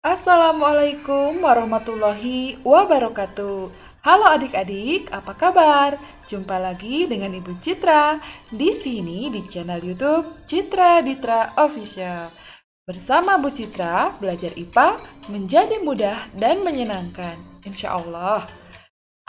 Assalamualaikum warahmatullahi wabarakatuh. Halo adik-adik, apa kabar? Jumpa lagi dengan Ibu Citra di sini di channel YouTube Citra Ditra Official. Bersama Bu Citra, belajar IPA menjadi mudah dan menyenangkan. Insya Allah.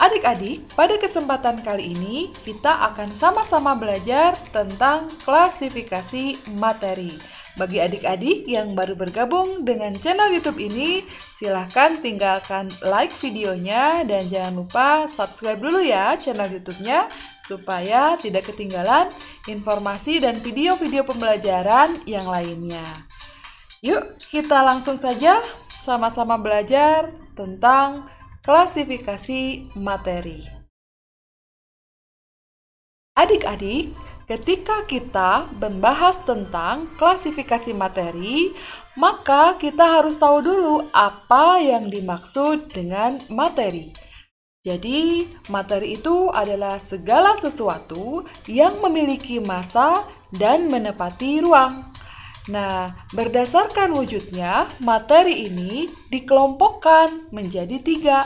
Adik-adik, pada kesempatan kali ini kita akan sama-sama belajar tentang klasifikasi materi. Bagi adik-adik yang baru bergabung dengan channel YouTube ini, silahkan tinggalkan like videonya dan jangan lupa subscribe dulu ya channel YouTube-nya supaya tidak ketinggalan informasi dan video-video pembelajaran yang lainnya. Yuk, kita langsung saja sama-sama belajar tentang klasifikasi materi. Adik-adik, Ketika kita membahas tentang klasifikasi materi, maka kita harus tahu dulu apa yang dimaksud dengan materi. Jadi, materi itu adalah segala sesuatu yang memiliki masa dan menepati ruang. Nah, berdasarkan wujudnya, materi ini dikelompokkan menjadi tiga,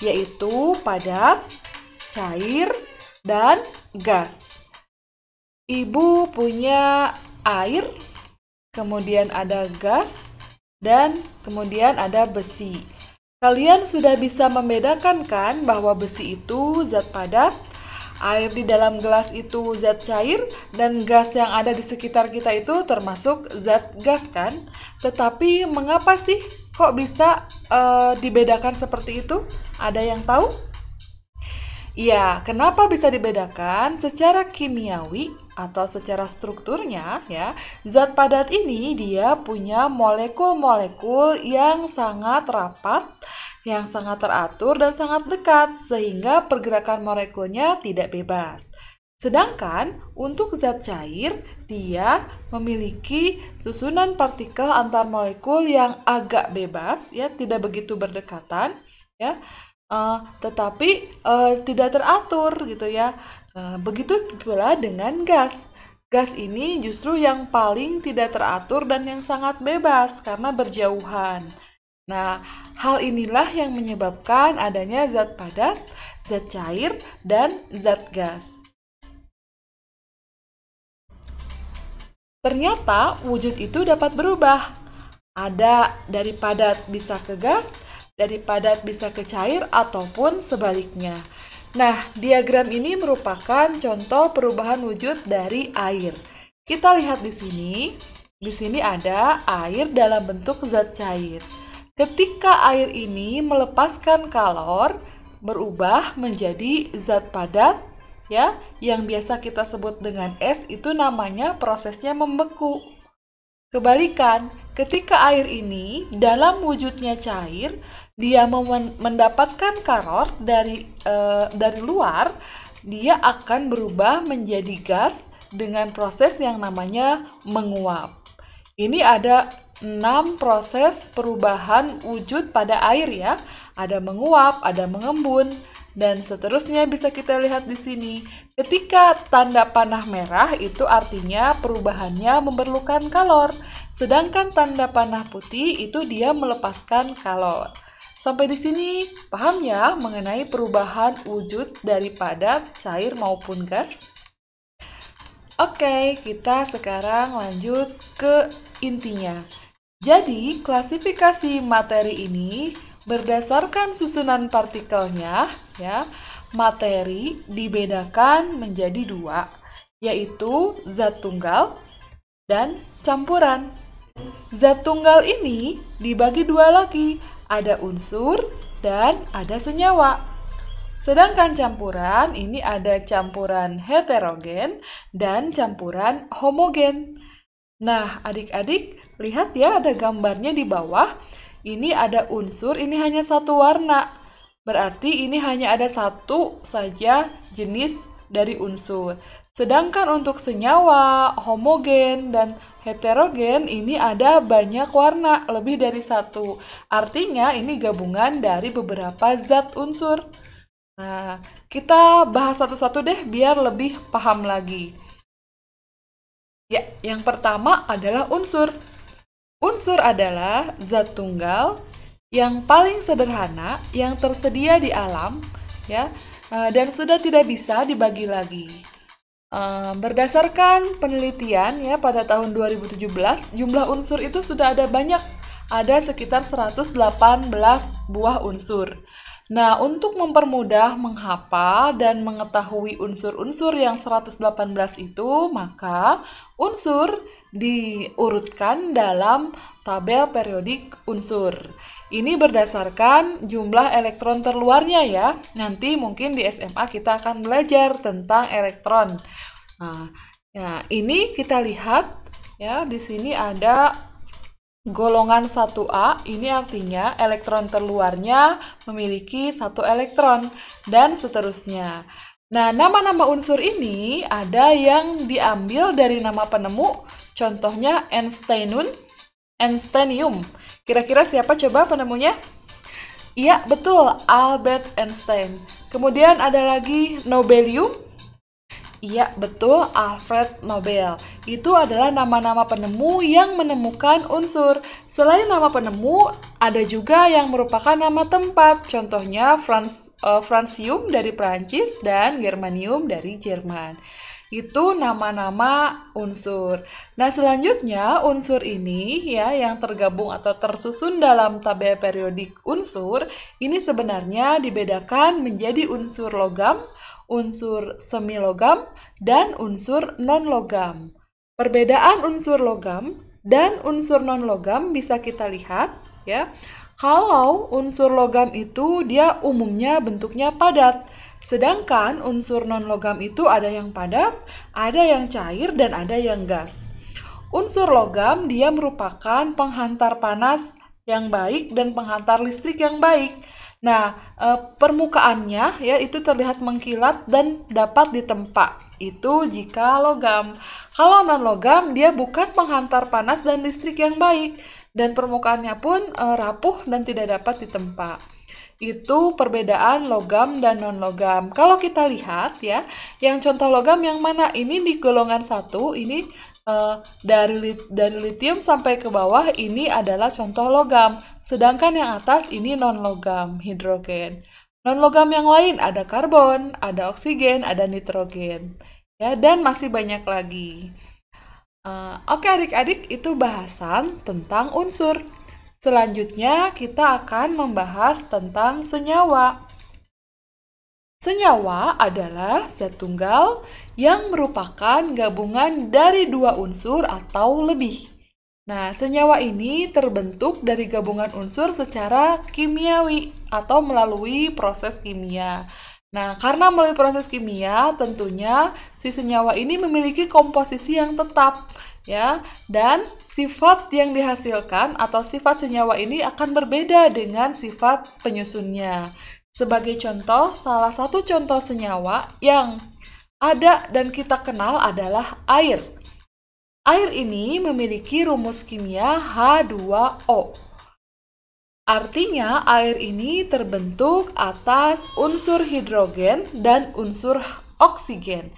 yaitu padat, cair, dan gas. Ibu punya air, kemudian ada gas, dan kemudian ada besi. Kalian sudah bisa membedakan kan bahwa besi itu zat padat, air di dalam gelas itu zat cair, dan gas yang ada di sekitar kita itu termasuk zat gas kan? Tetapi mengapa sih kok bisa uh, dibedakan seperti itu? Ada yang tahu? Ya, kenapa bisa dibedakan? Secara kimiawi, atau secara strukturnya ya zat padat ini dia punya molekul-molekul yang sangat rapat yang sangat teratur dan sangat dekat sehingga pergerakan molekulnya tidak bebas sedangkan untuk zat cair dia memiliki susunan partikel antar molekul yang agak bebas ya tidak begitu berdekatan ya uh, tetapi uh, tidak teratur gitu ya Eh, begitu pula dengan gas. Gas ini justru yang paling tidak teratur dan yang sangat bebas karena berjauhan. Nah, hal inilah yang menyebabkan adanya zat padat, zat cair, dan zat gas. Ternyata wujud itu dapat berubah. Ada dari padat bisa ke gas, dari padat bisa ke cair, ataupun sebaliknya. Nah, diagram ini merupakan contoh perubahan wujud dari air. Kita lihat di sini, di sini ada air dalam bentuk zat cair. Ketika air ini melepaskan kalor, berubah menjadi zat padat ya, yang biasa kita sebut dengan es itu namanya prosesnya membeku. Kebalikan, Ketika air ini dalam wujudnya cair, dia mendapatkan karot dari uh, dari luar, dia akan berubah menjadi gas dengan proses yang namanya menguap. Ini ada enam proses perubahan wujud pada air ya. Ada menguap, ada mengembun, dan seterusnya bisa kita lihat di sini. Ketika tanda panah merah itu artinya perubahannya memerlukan kalor, sedangkan tanda panah putih itu dia melepaskan kalor. Sampai di sini paham ya mengenai perubahan wujud daripada cair maupun gas? Oke, kita sekarang lanjut ke intinya. Jadi, klasifikasi materi ini berdasarkan susunan partikelnya ya materi dibedakan menjadi dua, yaitu zat tunggal dan campuran. Zat tunggal ini dibagi dua lagi, ada unsur dan ada senyawa. Sedangkan campuran ini ada campuran heterogen dan campuran homogen. Nah, adik-adik, lihat ya ada gambarnya di bawah. Ini ada unsur, ini hanya satu warna. Berarti ini hanya ada satu saja jenis dari unsur. Sedangkan untuk senyawa, homogen, dan heterogen ini ada banyak warna, lebih dari satu. Artinya ini gabungan dari beberapa zat unsur. Nah, kita bahas satu-satu deh biar lebih paham lagi. Ya, yang pertama adalah unsur. Unsur adalah zat tunggal yang paling sederhana yang tersedia di alam ya eh, dan sudah tidak bisa dibagi lagi. Eh, berdasarkan penelitian ya pada tahun 2017 jumlah unsur itu sudah ada banyak ada sekitar 118 buah unsur. Nah, untuk mempermudah menghafal dan mengetahui unsur-unsur yang 118 itu, maka unsur diurutkan dalam tabel periodik unsur. Ini berdasarkan jumlah elektron terluarnya ya. Nanti mungkin di SMA kita akan belajar tentang elektron. Nah, ya, ini kita lihat ya di sini ada golongan 1A. Ini artinya elektron terluarnya memiliki satu elektron dan seterusnya. Nah, nama-nama unsur ini ada yang diambil dari nama penemu, contohnya einsteinun, einsteinium. Kira-kira siapa coba penemunya? Iya, betul, Albert Einstein. Kemudian ada lagi Nobelium. Iya, betul, Alfred Nobel. Itu adalah nama-nama penemu yang menemukan unsur. Selain nama penemu, ada juga yang merupakan nama tempat. Contohnya Franz, uh, Francium dari Prancis dan Germanium dari Jerman itu nama-nama unsur. Nah, selanjutnya unsur ini ya yang tergabung atau tersusun dalam tabel periodik unsur ini sebenarnya dibedakan menjadi unsur logam, unsur semilogam, dan unsur non-logam. Perbedaan unsur logam dan unsur non-logam bisa kita lihat ya. Kalau unsur logam itu dia umumnya bentuknya padat Sedangkan unsur non-logam itu ada yang padat, ada yang cair, dan ada yang gas. Unsur logam dia merupakan penghantar panas yang baik dan penghantar listrik yang baik. Nah, e, permukaannya ya itu terlihat mengkilat dan dapat ditempa. Itu jika logam. Kalau non logam dia bukan penghantar panas dan listrik yang baik dan permukaannya pun e, rapuh dan tidak dapat ditempa itu perbedaan logam dan non logam. Kalau kita lihat ya, yang contoh logam yang mana ini di golongan satu ini uh, dari dari litium sampai ke bawah ini adalah contoh logam, sedangkan yang atas ini non logam hidrogen. Non logam yang lain ada karbon, ada oksigen, ada nitrogen, ya dan masih banyak lagi. Uh, Oke okay, adik-adik itu bahasan tentang unsur. Selanjutnya, kita akan membahas tentang senyawa. Senyawa adalah zat tunggal yang merupakan gabungan dari dua unsur atau lebih. Nah, senyawa ini terbentuk dari gabungan unsur secara kimiawi atau melalui proses kimia. Nah, karena melalui proses kimia, tentunya si senyawa ini memiliki komposisi yang tetap ya. Dan sifat yang dihasilkan atau sifat senyawa ini akan berbeda dengan sifat penyusunnya. Sebagai contoh, salah satu contoh senyawa yang ada dan kita kenal adalah air. Air ini memiliki rumus kimia H2O. Artinya, air ini terbentuk atas unsur hidrogen dan unsur oksigen.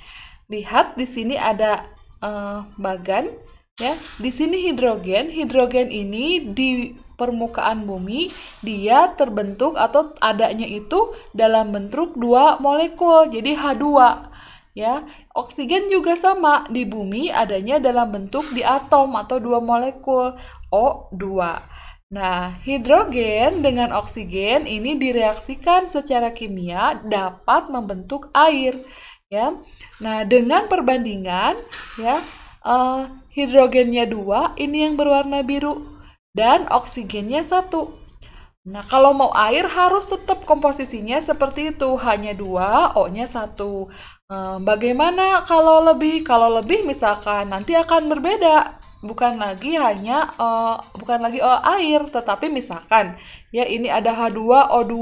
Lihat di sini ada uh, bagan ya. Di sini hidrogen, hidrogen ini di permukaan bumi dia terbentuk atau adanya itu dalam bentuk dua molekul. Jadi H2 ya. Oksigen juga sama di bumi adanya dalam bentuk di atom atau dua molekul O2. Nah, hidrogen dengan oksigen ini direaksikan secara kimia dapat membentuk air ya. Nah, dengan perbandingan ya uh, hidrogennya dua, ini yang berwarna biru dan oksigennya satu. Nah, kalau mau air harus tetap komposisinya seperti itu, hanya dua, O-nya satu. Um, bagaimana kalau lebih? Kalau lebih misalkan nanti akan berbeda, bukan lagi hanya uh, bukan lagi O air, tetapi misalkan ya ini ada H2O2.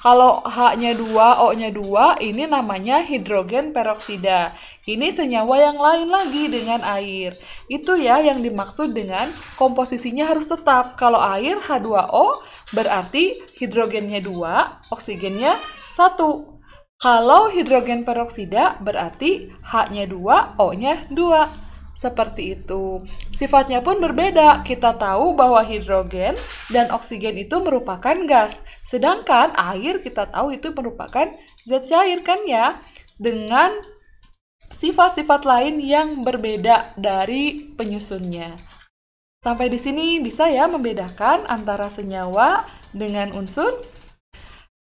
Kalau H-nya 2, O-nya 2, ini namanya hidrogen peroksida. Ini senyawa yang lain lagi dengan air. Itu ya yang dimaksud dengan komposisinya harus tetap. Kalau air H2O berarti hidrogennya 2, oksigennya 1. Kalau hidrogen peroksida berarti H-nya 2, O-nya 2. Seperti itu. Sifatnya pun berbeda. Kita tahu bahwa hidrogen dan oksigen itu merupakan gas, sedangkan air kita tahu itu merupakan zat cair kan ya. Dengan sifat-sifat lain yang berbeda dari penyusunnya. Sampai di sini bisa ya membedakan antara senyawa dengan unsur.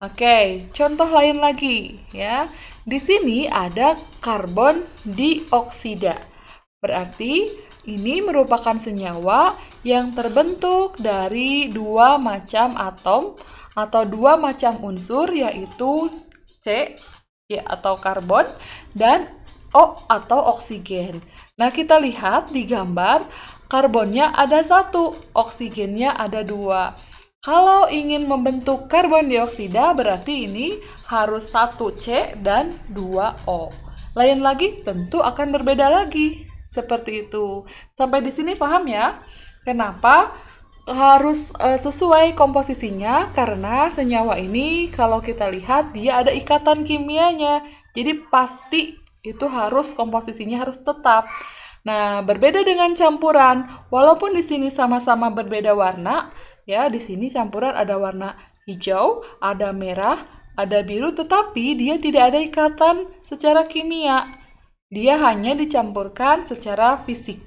Oke, contoh lain lagi ya. Di sini ada karbon dioksida. Berarti ini merupakan senyawa yang terbentuk dari dua macam atom atau dua macam unsur yaitu C ya, atau karbon dan O atau oksigen. Nah kita lihat di gambar karbonnya ada satu, oksigennya ada dua. Kalau ingin membentuk karbon dioksida berarti ini harus satu c dan dua o Lain lagi tentu akan berbeda lagi. Seperti itu. Sampai di sini paham ya? Kenapa? harus uh, sesuai komposisinya karena senyawa ini kalau kita lihat dia ada ikatan kimianya. Jadi pasti itu harus komposisinya harus tetap. Nah, berbeda dengan campuran. Walaupun di sini sama-sama berbeda warna, ya di sini campuran ada warna hijau, ada merah, ada biru tetapi dia tidak ada ikatan secara kimia dia hanya dicampurkan secara fisik.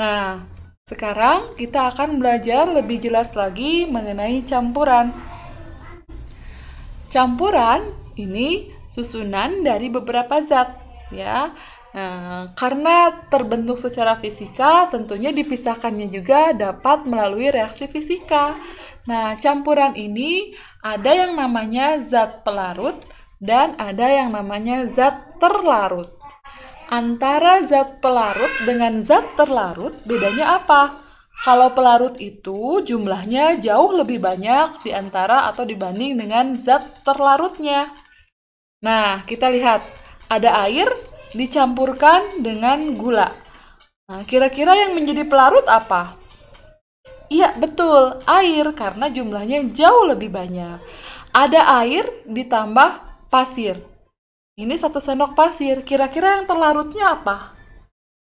Nah, sekarang kita akan belajar lebih jelas lagi mengenai campuran. Campuran ini susunan dari beberapa zat, ya. Nah, karena terbentuk secara fisika, tentunya dipisahkannya juga dapat melalui reaksi fisika. Nah, campuran ini ada yang namanya zat pelarut dan ada yang namanya zat terlarut. Antara zat pelarut dengan zat terlarut bedanya apa? Kalau pelarut itu jumlahnya jauh lebih banyak di antara atau dibanding dengan zat terlarutnya. Nah, kita lihat ada air dicampurkan dengan gula. Nah, kira-kira yang menjadi pelarut apa? Iya, betul, air karena jumlahnya jauh lebih banyak. Ada air ditambah pasir. Ini satu sendok pasir. Kira-kira yang terlarutnya apa?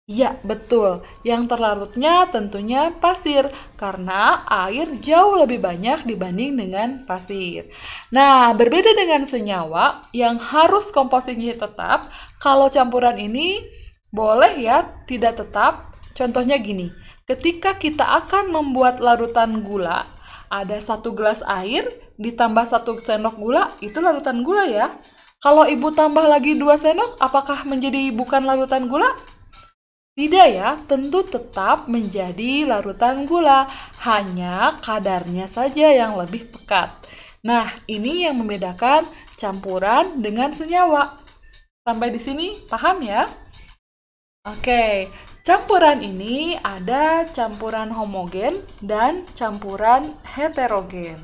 Ya, betul. Yang terlarutnya tentunya pasir, karena air jauh lebih banyak dibanding dengan pasir. Nah, berbeda dengan senyawa yang harus komposisinya tetap, kalau campuran ini boleh ya tidak tetap. Contohnya gini, ketika kita akan membuat larutan gula, ada satu gelas air ditambah satu sendok gula, itu larutan gula ya. Kalau ibu tambah lagi 2 sendok, apakah menjadi bukan larutan gula? Tidak ya, tentu tetap menjadi larutan gula, hanya kadarnya saja yang lebih pekat. Nah, ini yang membedakan campuran dengan senyawa. Sampai di sini paham ya? Oke, campuran ini ada campuran homogen dan campuran heterogen.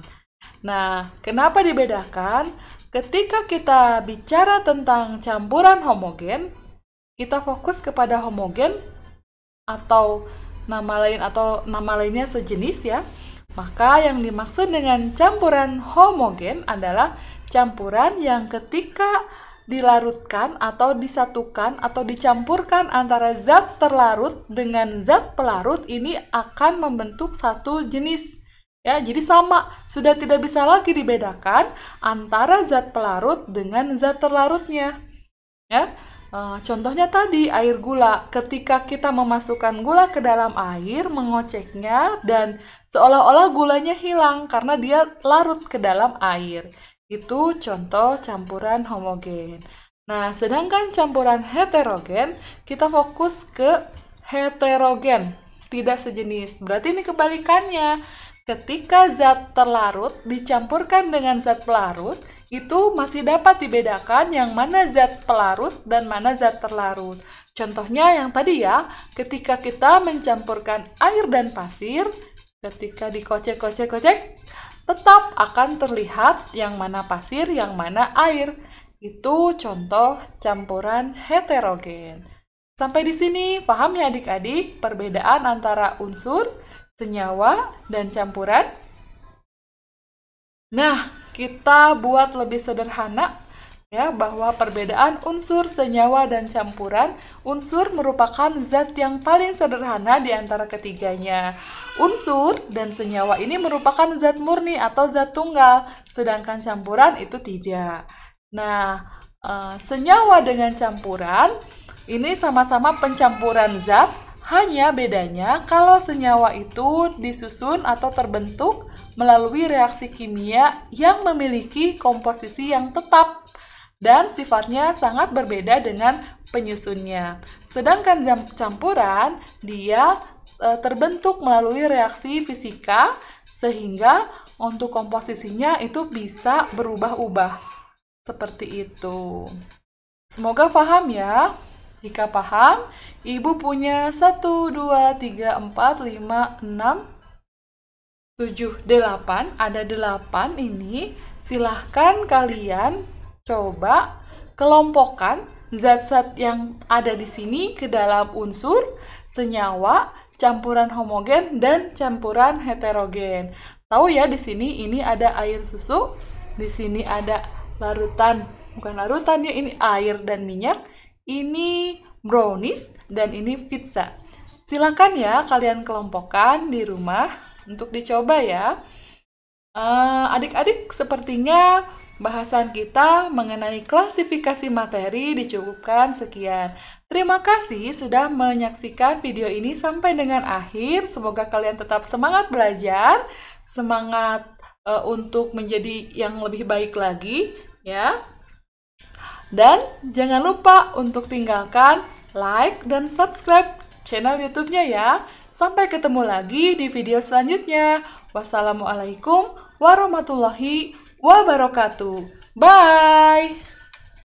Nah, kenapa dibedakan? Ketika kita bicara tentang campuran homogen, kita fokus kepada homogen atau nama lain atau nama lainnya sejenis ya. Maka yang dimaksud dengan campuran homogen adalah campuran yang ketika dilarutkan atau disatukan atau dicampurkan antara zat terlarut dengan zat pelarut ini akan membentuk satu jenis Ya, jadi sama, sudah tidak bisa lagi dibedakan antara zat pelarut dengan zat terlarutnya. Ya. Eh, contohnya tadi air gula, ketika kita memasukkan gula ke dalam air, mengoceknya dan seolah-olah gulanya hilang karena dia larut ke dalam air. Itu contoh campuran homogen. Nah, sedangkan campuran heterogen, kita fokus ke heterogen tidak sejenis. Berarti ini kebalikannya. Ketika zat terlarut dicampurkan dengan zat pelarut, itu masih dapat dibedakan yang mana zat pelarut dan mana zat terlarut. Contohnya yang tadi ya, ketika kita mencampurkan air dan pasir, ketika dikocek-kocek-kocek, tetap akan terlihat yang mana pasir, yang mana air. Itu contoh campuran heterogen. Sampai di sini, paham ya adik-adik perbedaan antara unsur, senyawa, dan campuran? Nah, kita buat lebih sederhana ya bahwa perbedaan unsur, senyawa, dan campuran unsur merupakan zat yang paling sederhana di antara ketiganya. Unsur dan senyawa ini merupakan zat murni atau zat tunggal, sedangkan campuran itu tidak. Nah, eh, senyawa dengan campuran ini sama-sama pencampuran zat, hanya bedanya kalau senyawa itu disusun atau terbentuk melalui reaksi kimia yang memiliki komposisi yang tetap dan sifatnya sangat berbeda dengan penyusunnya. Sedangkan campuran dia e, terbentuk melalui reaksi fisika sehingga untuk komposisinya itu bisa berubah-ubah. Seperti itu. Semoga paham ya. Jika paham, ibu punya 1, 2, 3, 4, 5, 6, 7, 8. Ada 8 ini. Silahkan kalian coba kelompokkan zat-zat yang ada di sini ke dalam unsur, senyawa, campuran homogen, dan campuran heterogen. Tahu ya di sini ini ada air susu, di sini ada larutan, bukan larutan ya ini air dan minyak, ini brownies, dan ini pizza. Silakan ya kalian kelompokkan di rumah untuk dicoba ya. Eh, adik-adik uh, sepertinya bahasan kita mengenai klasifikasi materi dicukupkan sekian. Terima kasih sudah menyaksikan video ini sampai dengan akhir. Semoga kalian tetap semangat belajar, semangat uh, untuk menjadi yang lebih baik lagi ya. Dan jangan lupa untuk tinggalkan like dan subscribe channel YouTube-nya ya. Sampai ketemu lagi di video selanjutnya. Wassalamualaikum warahmatullahi wabarakatuh. Bye!